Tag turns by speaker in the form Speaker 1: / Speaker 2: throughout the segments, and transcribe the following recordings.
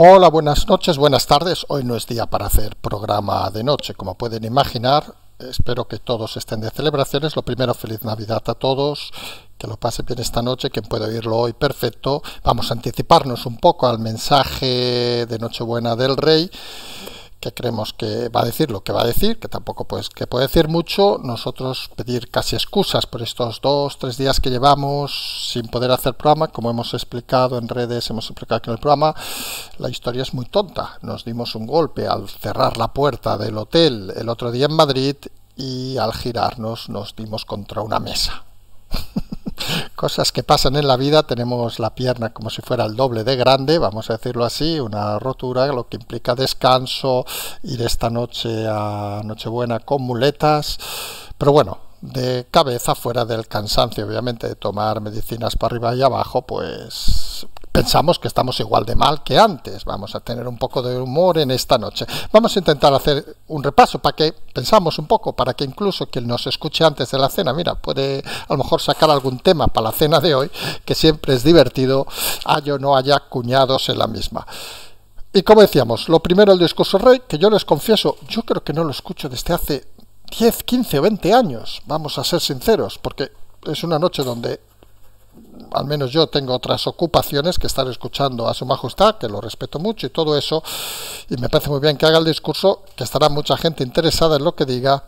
Speaker 1: Hola, buenas noches, buenas tardes. Hoy no es día para hacer programa de noche. Como pueden imaginar, espero que todos estén de celebraciones. Lo primero, feliz Navidad a todos. Que lo pase bien esta noche, quien puede oírlo hoy, perfecto. Vamos a anticiparnos un poco al mensaje de Nochebuena del Rey que creemos que va a decir lo que va a decir, que tampoco pues, que puede decir mucho, nosotros pedir casi excusas por estos dos, tres días que llevamos sin poder hacer programa, como hemos explicado en redes, hemos explicado que en el programa, la historia es muy tonta. Nos dimos un golpe al cerrar la puerta del hotel el otro día en Madrid y al girarnos nos dimos contra una mesa. cosas que pasan en la vida, tenemos la pierna como si fuera el doble de grande, vamos a decirlo así, una rotura, lo que implica descanso, ir esta noche a Nochebuena con muletas, pero bueno, de cabeza fuera del cansancio, obviamente, de tomar medicinas para arriba y abajo, pues pensamos que estamos igual de mal que antes. Vamos a tener un poco de humor en esta noche. Vamos a intentar hacer un repaso para que pensamos un poco, para que incluso quien nos escuche antes de la cena, mira, puede a lo mejor sacar algún tema para la cena de hoy, que siempre es divertido, haya o no haya cuñados en la misma. Y como decíamos, lo primero el discurso rey, que yo les confieso, yo creo que no lo escucho desde hace 10, 15 o 20 años, vamos a ser sinceros, porque es una noche donde al menos yo tengo otras ocupaciones que estar escuchando a su majestad, que lo respeto mucho y todo eso, y me parece muy bien que haga el discurso, que estará mucha gente interesada en lo que diga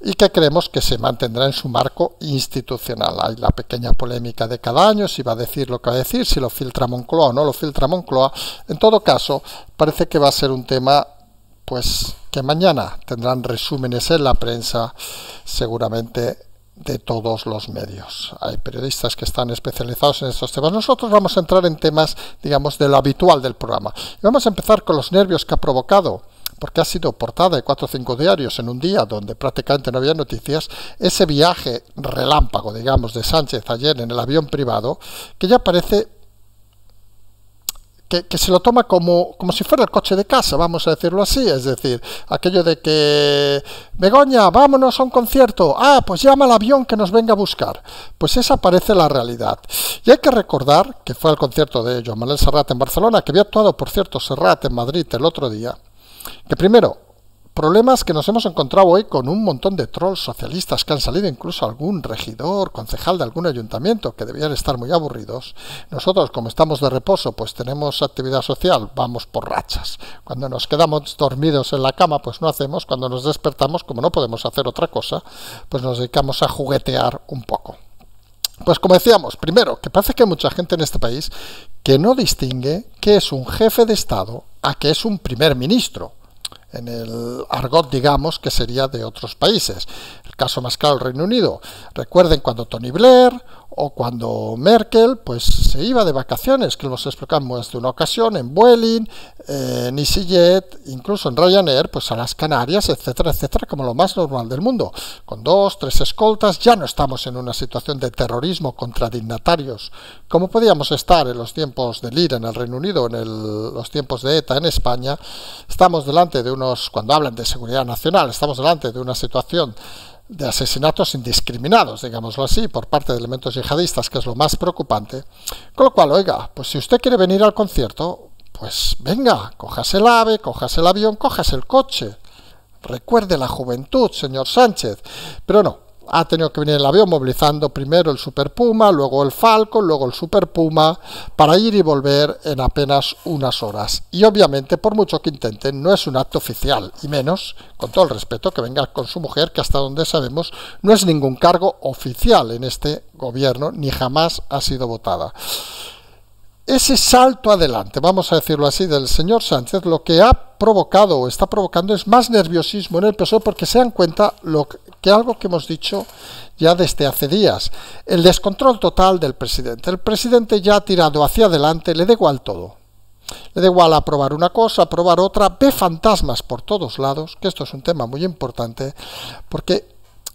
Speaker 1: y que creemos que se mantendrá en su marco institucional. Hay la pequeña polémica de cada año, si va a decir lo que va a decir, si lo filtra Moncloa o no lo filtra Moncloa. En todo caso, parece que va a ser un tema pues que mañana tendrán resúmenes en la prensa, seguramente de todos los medios. Hay periodistas que están especializados en estos temas. Nosotros vamos a entrar en temas, digamos, de lo habitual del programa. Y vamos a empezar con los nervios que ha provocado porque ha sido portada de cuatro o cinco diarios en un día donde prácticamente no había noticias, ese viaje relámpago, digamos, de Sánchez ayer en el avión privado, que ya parece que, se lo toma como, como si fuera el coche de casa, vamos a decirlo así, es decir, aquello de que, Begoña, vámonos a un concierto, ah, pues llama al avión que nos venga a buscar. Pues esa parece la realidad. Y hay que recordar que fue al concierto de Joan Manuel Serrat en Barcelona, que había actuado, por cierto, Serrat en Madrid el otro día, que primero, problemas que nos hemos encontrado hoy con un montón de trolls socialistas que han salido, incluso algún regidor, concejal de algún ayuntamiento, que debían estar muy aburridos. Nosotros, como estamos de reposo, pues tenemos actividad social, vamos por rachas. Cuando nos quedamos dormidos en la cama, pues no hacemos. Cuando nos despertamos, como no podemos hacer otra cosa, pues nos dedicamos a juguetear un poco. Pues como decíamos, primero, que parece que hay mucha gente en este país que no distingue qué es un jefe de Estado a qué es un primer ministro en el argot, digamos, que sería de otros países caso más claro, el Reino Unido. Recuerden cuando Tony Blair o cuando Merkel pues se iba de vacaciones, que nos explicamos de una ocasión en Vueling, en EasyJet, incluso en Ryanair, pues a las Canarias, etcétera, etcétera, como lo más normal del mundo. Con dos, tres escoltas, ya no estamos en una situación de terrorismo contra dignatarios, como podíamos estar en los tiempos de IRA e en el Reino Unido, en los tiempos de ETA en España. Estamos delante de unos, cuando hablan de seguridad nacional, estamos delante de una situación de asesinatos indiscriminados, digámoslo así, por parte de elementos yihadistas, que es lo más preocupante. Con lo cual, oiga, pues si usted quiere venir al concierto, pues venga, cojas el ave, cojas el avión, cojas el coche. Recuerde la juventud, señor Sánchez. Pero no, ha tenido que venir el avión movilizando primero el Super Puma, luego el Falcon, luego el Super Puma, para ir y volver en apenas unas horas. Y obviamente, por mucho que intenten, no es un acto oficial, y menos, con todo el respeto, que venga con su mujer, que hasta donde sabemos no es ningún cargo oficial en este gobierno, ni jamás ha sido votada. Ese salto adelante, vamos a decirlo así, del señor Sánchez, lo que ha provocado o está provocando es más nerviosismo en el PSOE porque se dan cuenta lo que que algo que hemos dicho ya desde hace días, el descontrol total del presidente. El presidente ya ha tirado hacia adelante, le da igual todo. Le da igual aprobar una cosa, aprobar otra, ve fantasmas por todos lados, que esto es un tema muy importante, porque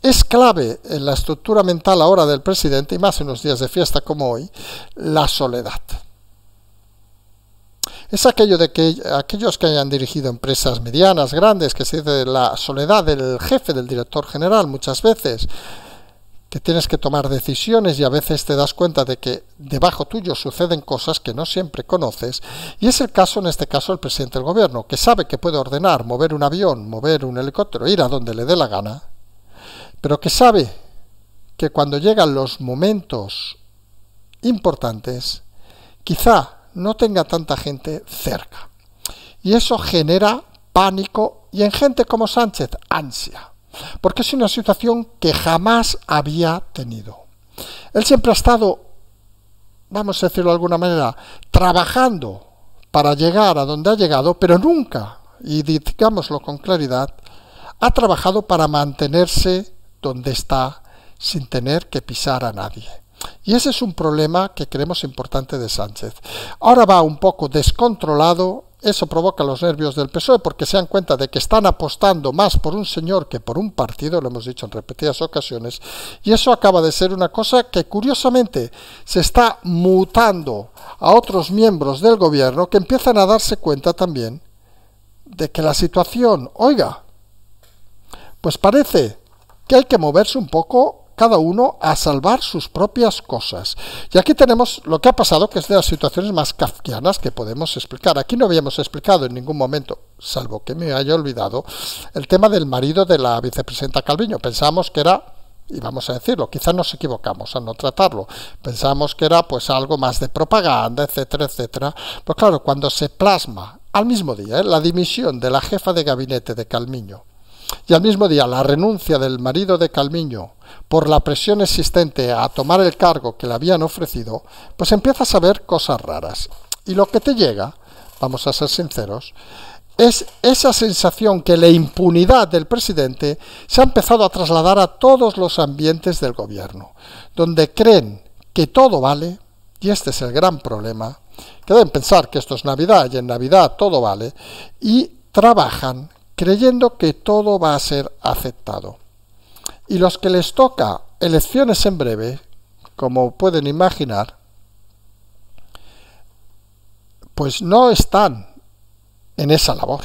Speaker 1: es clave en la estructura mental ahora del presidente, y más en los días de fiesta como hoy, la soledad es aquello de que aquellos que hayan dirigido empresas medianas, grandes, que se dice la soledad del jefe, del director general muchas veces, que tienes que tomar decisiones y a veces te das cuenta de que debajo tuyo suceden cosas que no siempre conoces, y es el caso en este caso el presidente del gobierno, que sabe que puede ordenar mover un avión, mover un helicóptero, ir a donde le dé la gana, pero que sabe que cuando llegan los momentos importantes, quizá no tenga tanta gente cerca. Y eso genera pánico y en gente como Sánchez, ansia, porque es una situación que jamás había tenido. Él siempre ha estado, vamos a decirlo de alguna manera, trabajando para llegar a donde ha llegado, pero nunca, y digámoslo con claridad, ha trabajado para mantenerse donde está sin tener que pisar a nadie. Y ese es un problema que creemos importante de Sánchez. Ahora va un poco descontrolado, eso provoca los nervios del PSOE porque se dan cuenta de que están apostando más por un señor que por un partido, lo hemos dicho en repetidas ocasiones, y eso acaba de ser una cosa que curiosamente se está mutando a otros miembros del gobierno que empiezan a darse cuenta también de que la situación, oiga, pues parece que hay que moverse un poco cada uno a salvar sus propias cosas. Y aquí tenemos lo que ha pasado, que es de las situaciones más kafkianas que podemos explicar. Aquí no habíamos explicado en ningún momento, salvo que me haya olvidado, el tema del marido de la vicepresidenta Calviño. Pensamos que era y vamos a decirlo, quizás nos equivocamos al no tratarlo, pensamos que era pues algo más de propaganda, etcétera, etcétera, pero pues claro, cuando se plasma al mismo día ¿eh? la dimisión de la jefa de gabinete de Calviño, y al mismo día la renuncia del marido de Calmiño por la presión existente a tomar el cargo que le habían ofrecido, pues empiezas a ver cosas raras. Y lo que te llega, vamos a ser sinceros, es esa sensación que la impunidad del presidente se ha empezado a trasladar a todos los ambientes del gobierno, donde creen que todo vale, y este es el gran problema, que deben pensar que esto es Navidad y en Navidad todo vale, y trabajan creyendo que todo va a ser aceptado. Y los que les toca elecciones en breve, como pueden imaginar, pues no están en esa labor.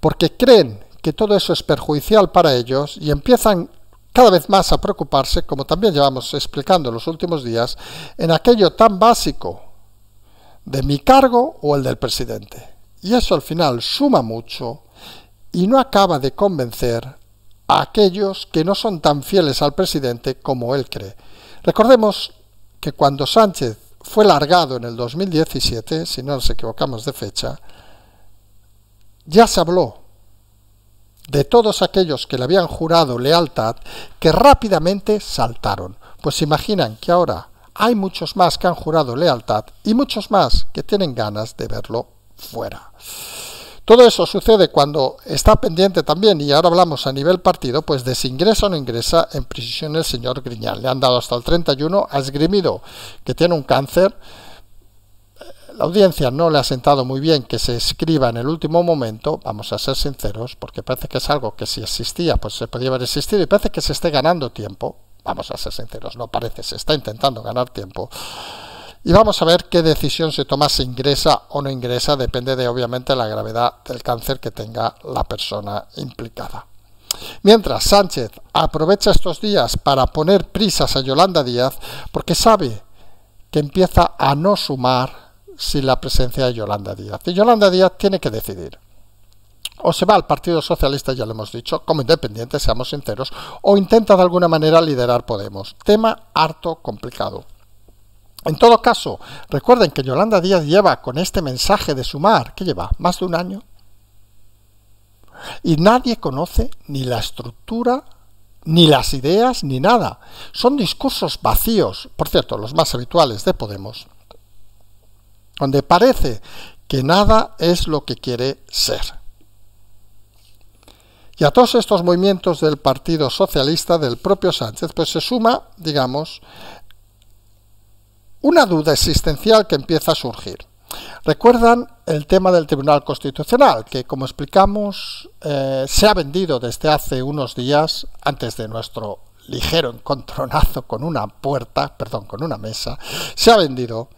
Speaker 1: Porque creen que todo eso es perjudicial para ellos y empiezan cada vez más a preocuparse, como también llevamos explicando en los últimos días, en aquello tan básico de mi cargo o el del presidente y eso al final suma mucho y no acaba de convencer a aquellos que no son tan fieles al presidente como él cree. Recordemos que cuando Sánchez fue largado en el 2017, si no nos equivocamos de fecha, ya se habló de todos aquellos que le habían jurado lealtad que rápidamente saltaron. Pues imaginan que ahora hay muchos más que han jurado lealtad y muchos más que tienen ganas de verlo fuera. Todo eso sucede cuando está pendiente también, y ahora hablamos a nivel partido, pues desingresa o no ingresa en prisión el señor Griñán. Le han dado hasta el 31, ha esgrimido que tiene un cáncer. Eh, la audiencia no le ha sentado muy bien que se escriba en el último momento, vamos a ser sinceros, porque parece que es algo que si existía, pues se podía haber existido, y parece que se esté ganando tiempo, vamos a ser sinceros, no parece, se está intentando ganar tiempo y vamos a ver qué decisión se toma si ingresa o no ingresa, depende de obviamente la gravedad del cáncer que tenga la persona implicada. Mientras Sánchez aprovecha estos días para poner prisas a Yolanda Díaz porque sabe que empieza a no sumar sin la presencia de Yolanda Díaz. Y Yolanda Díaz tiene que decidir. O se va al Partido Socialista, ya lo hemos dicho, como independiente, seamos sinceros, o intenta de alguna manera liderar Podemos. Tema harto complicado. En todo caso, recuerden que Yolanda Díaz lleva con este mensaje de sumar, que lleva más de un año, y nadie conoce ni la estructura, ni las ideas, ni nada. Son discursos vacíos, por cierto, los más habituales de Podemos, donde parece que nada es lo que quiere ser. Y a todos estos movimientos del Partido Socialista, del propio Sánchez, pues se suma, digamos, una duda existencial que empieza a surgir. Recuerdan el tema del Tribunal Constitucional, que como explicamos eh, se ha vendido desde hace unos días, antes de nuestro ligero encontronazo con una puerta, perdón, con una mesa, se ha vendido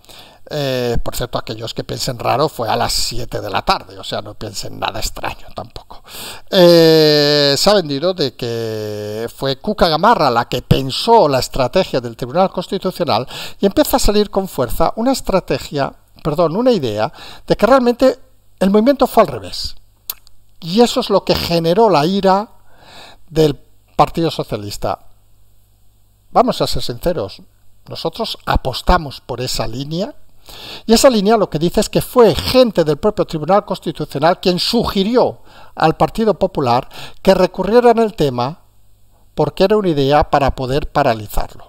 Speaker 1: eh, por cierto, aquellos que piensen raro fue a las 7 de la tarde, o sea, no piensen nada extraño tampoco. Eh, se ha vendido de que fue Cuca Gamarra la que pensó la estrategia del Tribunal Constitucional y empieza a salir con fuerza una estrategia, perdón, una idea de que realmente el movimiento fue al revés. Y eso es lo que generó la ira del Partido Socialista. Vamos a ser sinceros, nosotros apostamos por esa línea y esa línea lo que dice es que fue gente del propio Tribunal Constitucional quien sugirió al Partido Popular que recurriera en el tema porque era una idea para poder paralizarlo.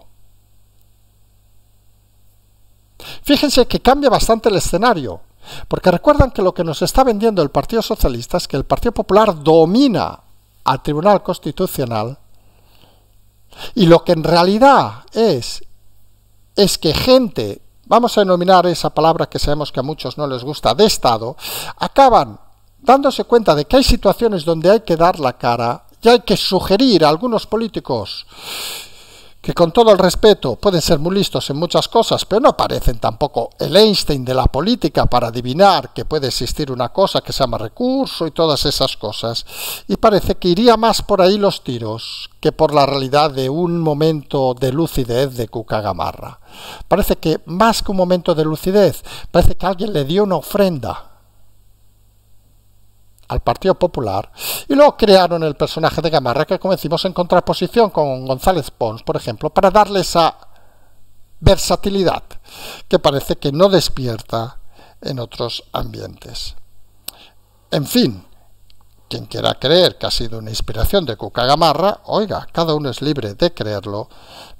Speaker 1: Fíjense que cambia bastante el escenario, porque recuerdan que lo que nos está vendiendo el Partido Socialista es que el Partido Popular domina al Tribunal Constitucional y lo que en realidad es es que gente vamos a denominar esa palabra que sabemos que a muchos no les gusta, de Estado, acaban dándose cuenta de que hay situaciones donde hay que dar la cara y hay que sugerir a algunos políticos que con todo el respeto pueden ser muy listos en muchas cosas, pero no parecen tampoco el Einstein de la política para adivinar que puede existir una cosa que se llama recurso y todas esas cosas. Y parece que iría más por ahí los tiros que por la realidad de un momento de lucidez de cucagamarra. Parece que más que un momento de lucidez, parece que alguien le dio una ofrenda al Partido Popular y luego crearon el personaje de Gamarra que convencimos en contraposición con González Pons, por ejemplo, para darle esa versatilidad que parece que no despierta en otros ambientes. En fin, quien quiera creer que ha sido una inspiración de Cuca Gamarra, oiga, cada uno es libre de creerlo,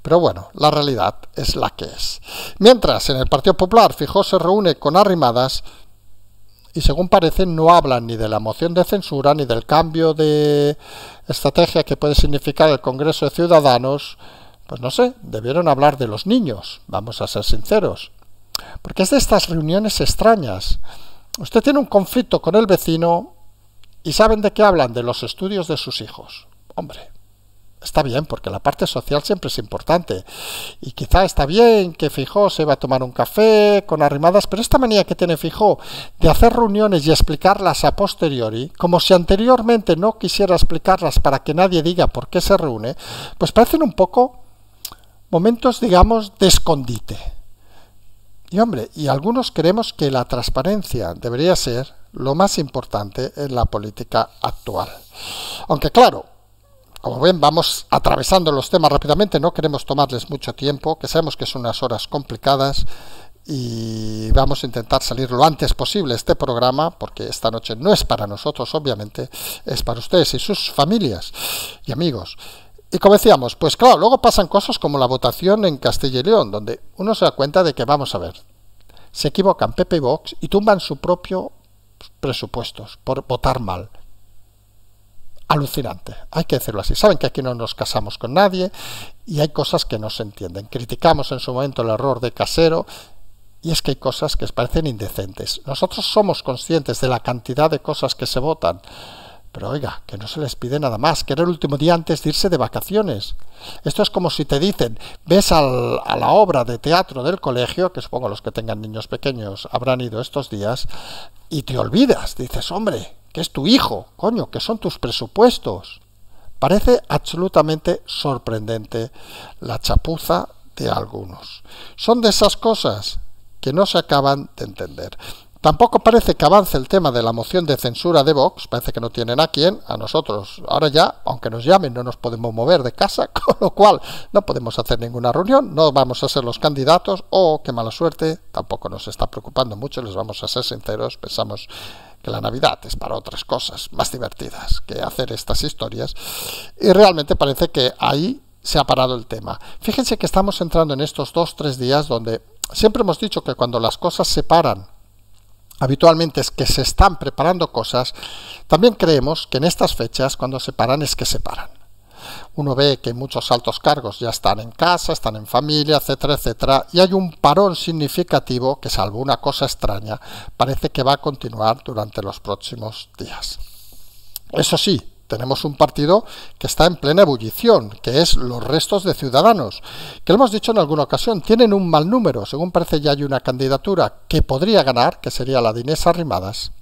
Speaker 1: pero bueno, la realidad es la que es. Mientras en el Partido Popular Fijo se reúne con Arrimadas, y según parece no hablan ni de la moción de censura ni del cambio de estrategia que puede significar el Congreso de Ciudadanos, pues no sé, debieron hablar de los niños, vamos a ser sinceros. Porque es de estas reuniones extrañas. Usted tiene un conflicto con el vecino y saben de qué hablan, de los estudios de sus hijos. Hombre, está bien, porque la parte social siempre es importante. Y quizá está bien que Fijó se va a tomar un café con arrimadas, pero esta manía que tiene Fijó de hacer reuniones y explicarlas a posteriori, como si anteriormente no quisiera explicarlas para que nadie diga por qué se reúne, pues parecen un poco momentos, digamos, de escondite. Y hombre, y algunos creemos que la transparencia debería ser lo más importante en la política actual. Aunque claro, como ven, vamos atravesando los temas rápidamente, no queremos tomarles mucho tiempo, que sabemos que son unas horas complicadas y vamos a intentar salir lo antes posible este programa, porque esta noche no es para nosotros, obviamente, es para ustedes y sus familias y amigos. Y como decíamos, pues claro, luego pasan cosas como la votación en Castilla y León, donde uno se da cuenta de que, vamos a ver, se equivocan Pepe y Vox y tumban su propio presupuestos por votar mal alucinante. Hay que decirlo así. Saben que aquí no nos casamos con nadie y hay cosas que no se entienden. Criticamos en su momento el error de Casero y es que hay cosas que parecen indecentes. Nosotros somos conscientes de la cantidad de cosas que se votan. Pero oiga, que no se les pide nada más, que era el último día antes de irse de vacaciones. Esto es como si te dicen, ves a la obra de teatro del colegio, que supongo los que tengan niños pequeños habrán ido estos días, y te olvidas, dices, hombre, que es tu hijo, coño, que son tus presupuestos. Parece absolutamente sorprendente la chapuza de algunos. Son de esas cosas que no se acaban de entender. Tampoco parece que avance el tema de la moción de censura de Vox, parece que no tienen a quien a nosotros. Ahora ya, aunque nos llamen, no nos podemos mover de casa, con lo cual no podemos hacer ninguna reunión, no vamos a ser los candidatos, o qué mala suerte, tampoco nos está preocupando mucho, les vamos a ser sinceros, pensamos que la Navidad es para otras cosas más divertidas que hacer estas historias. Y realmente parece que ahí se ha parado el tema. Fíjense que estamos entrando en estos dos, tres días donde siempre hemos dicho que cuando las cosas se paran, habitualmente es que se están preparando cosas, también creemos que en estas fechas cuando se paran es que se paran. Uno ve que muchos altos cargos ya están en casa, están en familia, etcétera, etcétera, y hay un parón significativo que, salvo una cosa extraña, parece que va a continuar durante los próximos días. Eso sí, tenemos un partido que está en plena ebullición, que es los restos de ciudadanos, que lo hemos dicho en alguna ocasión, tienen un mal número, según parece ya hay una candidatura que podría ganar, que sería la de Inés Arrimadas.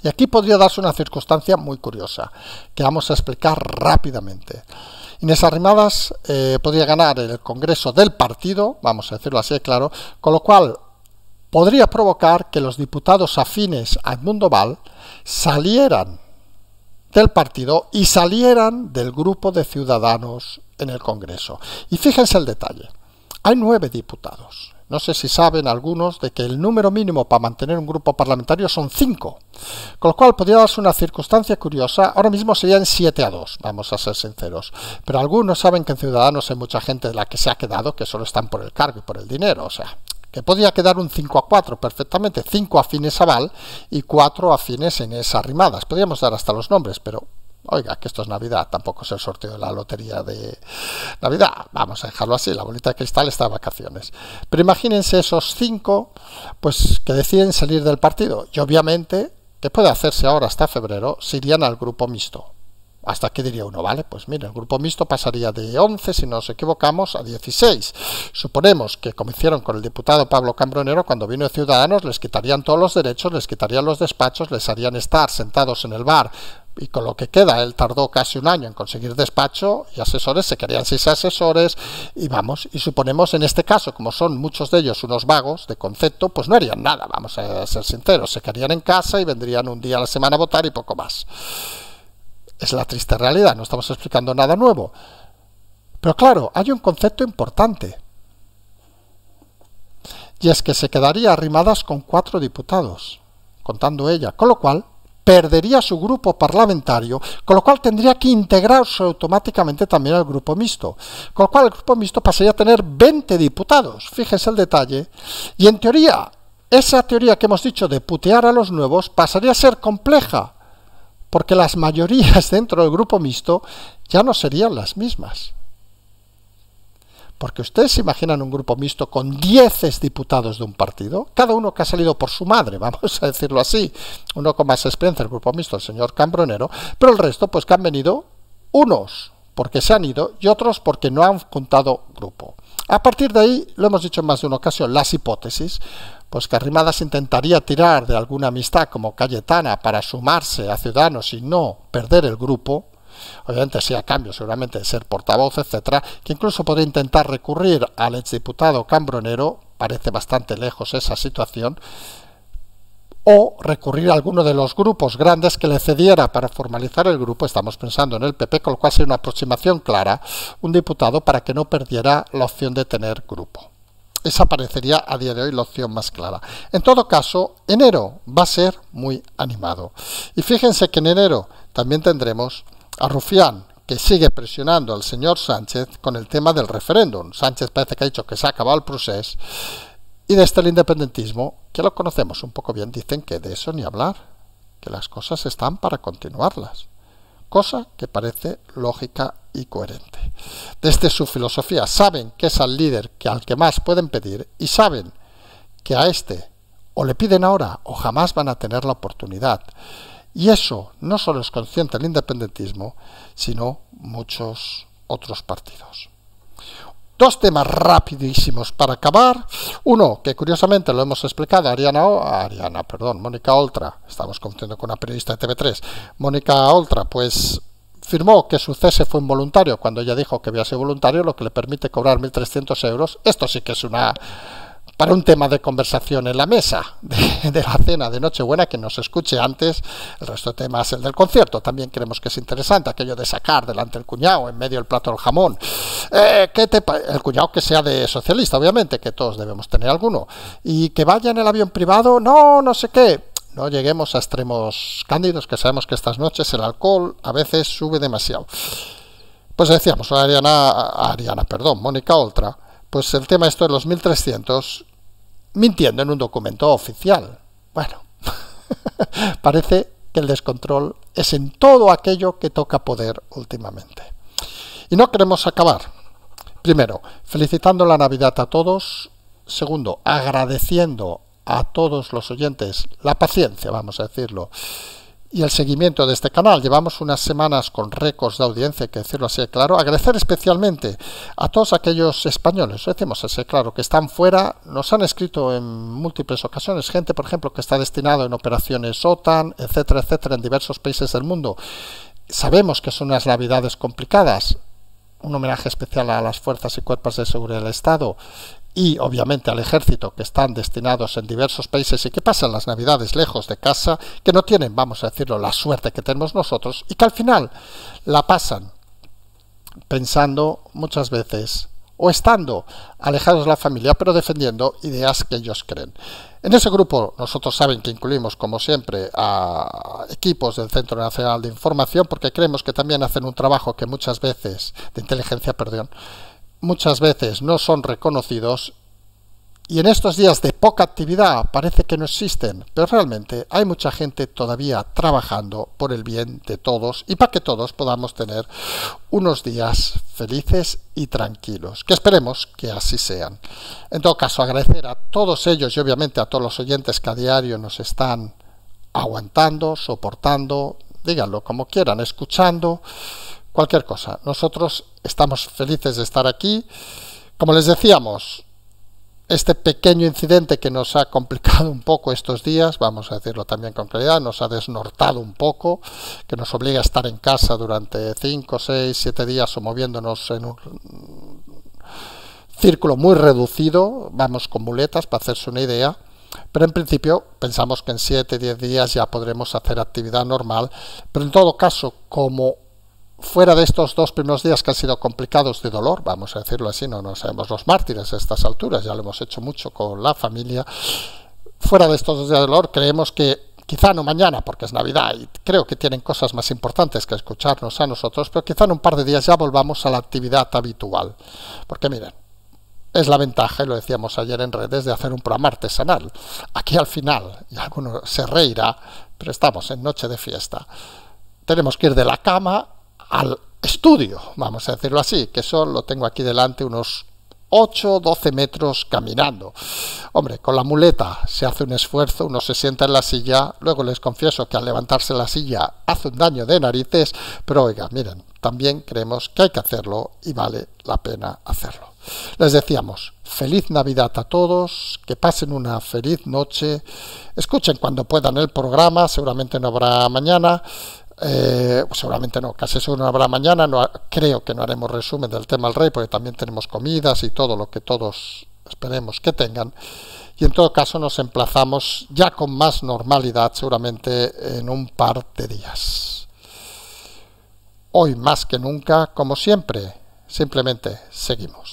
Speaker 1: Y aquí podría darse una circunstancia muy curiosa, que vamos a explicar rápidamente. Inés Arrimadas eh, podría ganar el Congreso del partido, vamos a decirlo así de claro, con lo cual podría provocar que los diputados afines a mundo Val salieran del partido y salieran del grupo de ciudadanos en el Congreso. Y fíjense el detalle. Hay nueve diputados. No sé si saben algunos de que el número mínimo para mantener un grupo parlamentario son cinco. Con lo cual podría darse una circunstancia curiosa. Ahora mismo serían siete a dos, vamos a ser sinceros. Pero algunos saben que en Ciudadanos hay mucha gente de la que se ha quedado que solo están por el cargo y por el dinero. O sea, que podía quedar un 5 a 4 perfectamente, 5 afines a Val y 4 afines en esas rimadas. Podríamos dar hasta los nombres, pero oiga, que esto es Navidad, tampoco es el sorteo de la lotería de Navidad. Vamos a dejarlo así, la bolita de cristal está de vacaciones. Pero imagínense esos 5 pues, que deciden salir del partido y obviamente, que puede hacerse ahora hasta febrero, se irían al grupo mixto. Hasta aquí diría uno, vale, pues mira, el grupo mixto pasaría de 11, si nos equivocamos, a 16. Suponemos que, como hicieron con el diputado Pablo Cambronero, cuando vino Ciudadanos, les quitarían todos los derechos, les quitarían los despachos, les harían estar sentados en el bar y con lo que queda, él tardó casi un año en conseguir despacho y asesores, se querían seis asesores y vamos, y suponemos en este caso, como son muchos de ellos unos vagos de concepto, pues no harían nada, vamos a ser sinceros, se quedarían en casa y vendrían un día a la semana a votar y poco más. Es la triste realidad, no estamos explicando nada nuevo. Pero claro, hay un concepto importante. Y es que se quedaría arrimadas con cuatro diputados, contando ella, con lo cual perdería su grupo parlamentario, con lo cual tendría que integrarse automáticamente también al grupo mixto, con lo cual el grupo mixto pasaría a tener 20 diputados, Fíjese el detalle, y en teoría, esa teoría que hemos dicho de putear a los nuevos pasaría a ser compleja, porque las mayorías dentro del grupo mixto ya no serían las mismas. Porque ustedes se imaginan un grupo mixto con 10 diputados de un partido, cada uno que ha salido por su madre, vamos a decirlo así, uno con más experiencia el grupo mixto, el señor Cambronero, pero el resto pues que han venido unos porque se han ido y otros porque no han juntado grupo. A partir de ahí, lo hemos dicho en más de una ocasión, las hipótesis pues que intentaría tirar de alguna amistad como Cayetana para sumarse a Ciudadanos y no perder el grupo, obviamente sí a cambio seguramente de ser portavoz, etcétera, que incluso podría intentar recurrir al exdiputado Cambronero, parece bastante lejos esa situación, o recurrir a alguno de los grupos grandes que le cediera para formalizar el grupo, estamos pensando en el PP, con lo cual sería una aproximación clara, un diputado para que no perdiera la opción de tener grupo esa parecería a día de hoy la opción más clara. En todo caso, enero va a ser muy animado. Y fíjense que en enero también tendremos a Rufián, que sigue presionando al señor Sánchez con el tema del referéndum. Sánchez parece que ha dicho que se ha acabado el proceso. Y desde este el independentismo, que lo conocemos un poco bien, dicen que de eso ni hablar, que las cosas están para continuarlas cosa que parece lógica y coherente. Desde este su filosofía saben que es al líder que al que más pueden pedir y saben que a este o le piden ahora o jamás van a tener la oportunidad. Y eso no solo es consciente el independentismo, sino muchos otros partidos. Dos temas rapidísimos para acabar. Uno, que curiosamente lo hemos explicado, Ariana, Ariana, perdón, Mónica Oltra, estamos confundiendo con una periodista de TV3, Mónica Oltra, pues firmó que su cese fue involuntario cuando ella dijo que había sido voluntario, lo que le permite cobrar 1.300 euros. Esto sí que es una para un tema de conversación en la mesa de, la cena de Nochebuena, que nos escuche antes. El resto de temas, el del concierto, también creemos que es interesante, aquello de sacar delante el cuñado, en medio del plato del jamón. Eh, el cuñado que sea de socialista, obviamente, que todos debemos tener alguno. Y que vaya en el avión privado, no, no sé qué. No lleguemos a extremos cándidos, que sabemos que estas noches el alcohol a veces sube demasiado. Pues decíamos, Ariana, Ariana, perdón, Mónica Oltra, pues el tema esto de los 1300, mintiendo en un documento oficial. Bueno, parece que el descontrol es en todo aquello que toca poder últimamente. Y no queremos acabar. Primero, felicitando la Navidad a todos. Segundo, agradeciendo a todos los oyentes la paciencia, vamos a decirlo, y el seguimiento de este canal. Llevamos unas semanas con récords de audiencia, que decirlo así de claro. Agradecer especialmente a todos aquellos españoles, lo decimos así de claro, que están fuera. Nos han escrito en múltiples ocasiones gente, por ejemplo, que está destinado en operaciones OTAN, etcétera, etcétera, en diversos países del mundo. Sabemos que son unas navidades complicadas. Un homenaje especial a las fuerzas y cuerpos de seguridad del Estado y obviamente al ejército que están destinados en diversos países y que pasan las navidades lejos de casa, que no tienen, vamos a decirlo, la suerte que tenemos nosotros y que al final la pasan pensando muchas veces o estando alejados de la familia, pero defendiendo ideas que ellos creen. En ese grupo nosotros saben que incluimos, como siempre, a equipos del Centro Nacional de Información, porque creemos que también hacen un trabajo que muchas veces, de inteligencia, perdón, muchas veces no son reconocidos y en estos días de poca actividad parece que no existen, pero realmente hay mucha gente todavía trabajando por el bien de todos y para que todos podamos tener unos días felices y tranquilos, que esperemos que así sean. En todo caso, agradecer a todos ellos y obviamente a todos los oyentes que a diario nos están aguantando, soportando, díganlo como quieran, escuchando cualquier cosa. Nosotros estamos felices de estar aquí. Como les decíamos, este pequeño incidente que nos ha complicado un poco estos días, vamos a decirlo también con claridad, nos ha desnortado un poco, que nos obliga a estar en casa durante 5, 6, 7 días o moviéndonos en un círculo muy reducido, vamos con muletas para hacerse una idea, pero en principio pensamos que en 7, 10 días ya podremos hacer actividad normal, pero en todo caso, como fuera de estos dos primeros días que han sido complicados de dolor, vamos a decirlo así, no nos sabemos los mártires a estas alturas, ya lo hemos hecho mucho con la familia, fuera de estos dos días de dolor creemos que quizá no mañana porque es Navidad y creo que tienen cosas más importantes que escucharnos a nosotros, pero quizá en un par de días ya volvamos a la actividad habitual. Porque miren, es la ventaja, y lo decíamos ayer en redes, de hacer un programa artesanal. Aquí al final, y alguno se reirá, pero estamos en noche de fiesta. Tenemos que ir de la cama al estudio, vamos a decirlo así, que solo lo tengo aquí delante, unos 8, 12 metros caminando. Hombre, con la muleta se hace un esfuerzo, uno se sienta en la silla, luego les confieso que al levantarse la silla hace un daño de narices, pero oiga, miren, también creemos que hay que hacerlo y vale la pena hacerlo. Les decíamos, feliz Navidad a todos, que pasen una feliz noche, escuchen cuando puedan el programa, seguramente no habrá mañana, eh, pues seguramente no, casi seguro no habrá mañana, no, creo que no haremos resumen del tema del rey, porque también tenemos comidas y todo lo que todos esperemos que tengan. Y en todo caso nos emplazamos ya con más normalidad, seguramente en un par de días. Hoy más que nunca, como siempre, simplemente seguimos.